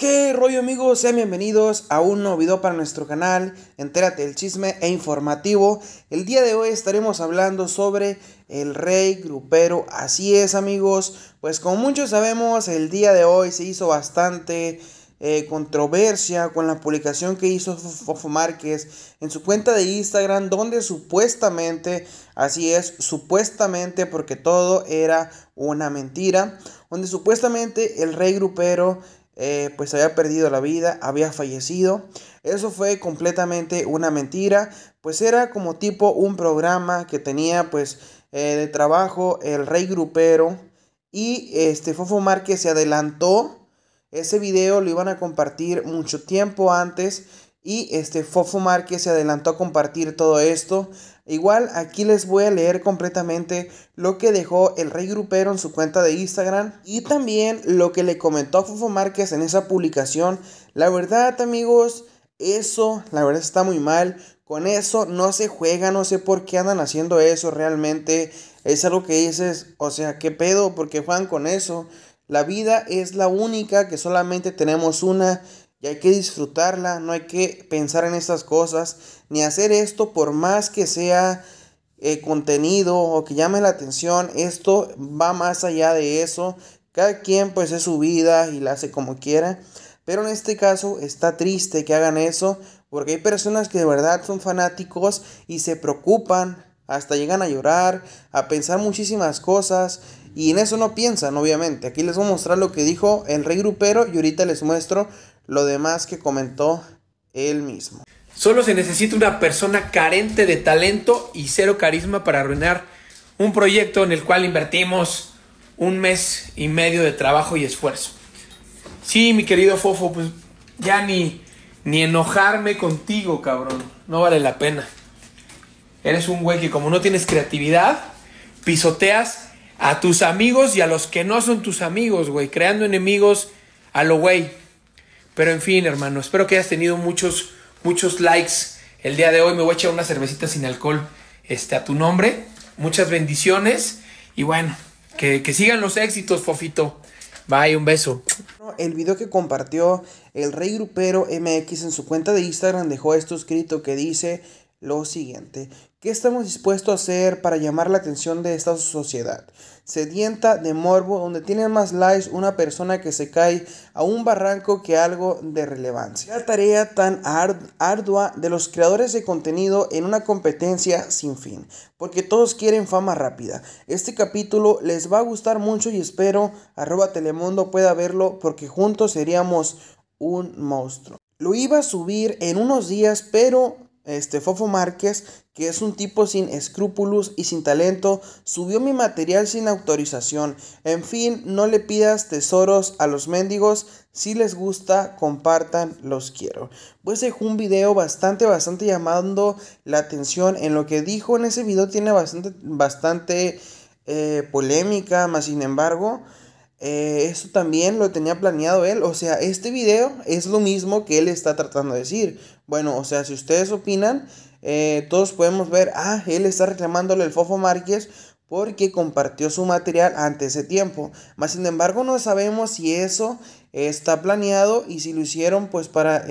¿Qué rollo amigos? Sean bienvenidos a un nuevo video para nuestro canal, entérate el chisme e informativo. El día de hoy estaremos hablando sobre el rey grupero, así es amigos, pues como muchos sabemos el día de hoy se hizo bastante eh, controversia con la publicación que hizo Fofo Márquez en su cuenta de Instagram, donde supuestamente, así es, supuestamente, porque todo era una mentira, donde supuestamente el rey grupero eh, pues había perdido la vida, había fallecido. Eso fue completamente una mentira, pues era como tipo un programa que tenía pues eh, de trabajo el rey grupero y este Fofo que se adelantó. Ese video lo iban a compartir mucho tiempo antes y este Fofo que se adelantó a compartir todo esto. Igual aquí les voy a leer completamente lo que dejó el rey grupero en su cuenta de Instagram y también lo que le comentó a Fofo Márquez en esa publicación. La verdad amigos, eso la verdad está muy mal. Con eso no se juega, no sé por qué andan haciendo eso realmente. Es algo que dices, o sea, ¿qué pedo? ¿Por qué juegan con eso? La vida es la única que solamente tenemos una y hay que disfrutarla, no hay que pensar en estas cosas, ni hacer esto por más que sea eh, contenido o que llame la atención. Esto va más allá de eso. Cada quien pues es su vida y la hace como quiera. Pero en este caso está triste que hagan eso porque hay personas que de verdad son fanáticos y se preocupan hasta llegan a llorar, a pensar muchísimas cosas y en eso no piensan, obviamente. Aquí les voy a mostrar lo que dijo el rey grupero y ahorita les muestro lo demás que comentó él mismo. Solo se necesita una persona carente de talento y cero carisma para arruinar un proyecto en el cual invertimos un mes y medio de trabajo y esfuerzo. Sí, mi querido Fofo, pues ya ni, ni enojarme contigo, cabrón. No vale la pena. Eres un güey que como no tienes creatividad, pisoteas a tus amigos y a los que no son tus amigos, güey, creando enemigos a lo güey. Pero en fin, hermano, espero que hayas tenido muchos, muchos likes. El día de hoy me voy a echar una cervecita sin alcohol este, a tu nombre. Muchas bendiciones y bueno, que, que sigan los éxitos, Fofito. Bye, un beso. El video que compartió el Rey Grupero MX en su cuenta de Instagram dejó esto escrito que dice lo siguiente. ¿Qué estamos dispuestos a hacer para llamar la atención de esta sociedad? Sedienta de morbo, donde tiene más likes una persona que se cae a un barranco que algo de relevancia. La tarea tan ardua de los creadores de contenido en una competencia sin fin, porque todos quieren fama rápida. Este capítulo les va a gustar mucho y espero arroba Telemundo pueda verlo porque juntos seríamos un monstruo. Lo iba a subir en unos días, pero este Fofo Márquez, que es un tipo sin escrúpulos y sin talento, subió mi material sin autorización. En fin, no le pidas tesoros a los mendigos, si les gusta, compartan, los quiero. Pues dejó un video bastante, bastante llamando la atención. En lo que dijo en ese video tiene bastante, bastante eh, polémica, más sin embargo... Eh, eso también lo tenía planeado él. O sea, este video es lo mismo que él está tratando de decir. Bueno, o sea, si ustedes opinan, eh, todos podemos ver, ah, él está reclamándole el Fofo Márquez porque compartió su material antes ese tiempo. Más sin embargo, no sabemos si eso está planeado y si lo hicieron pues para,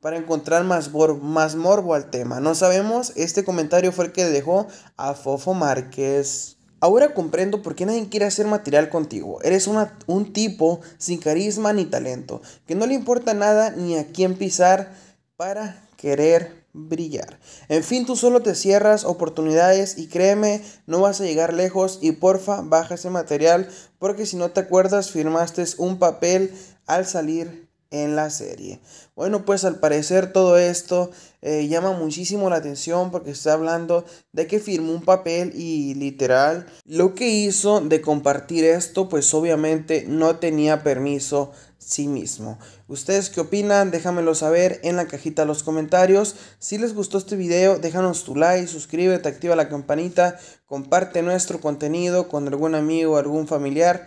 para encontrar más, más morbo al tema. No sabemos, este comentario fue el que dejó a Fofo Márquez. Ahora comprendo por qué nadie quiere hacer material contigo. Eres un tipo sin carisma ni talento, que no le importa nada ni a quién pisar para querer brillar. En fin, tú solo te cierras oportunidades y créeme, no vas a llegar lejos y porfa, baja ese material porque si no te acuerdas firmaste un papel al salir en la serie. Bueno, pues al parecer todo esto eh, llama muchísimo la atención porque está hablando de que firmó un papel y literal lo que hizo de compartir esto, pues obviamente no tenía permiso sí mismo. ¿Ustedes qué opinan? Déjamelo saber en la cajita de los comentarios. Si les gustó este video, déjanos tu like, suscríbete, activa la campanita, comparte nuestro contenido con algún amigo, algún familiar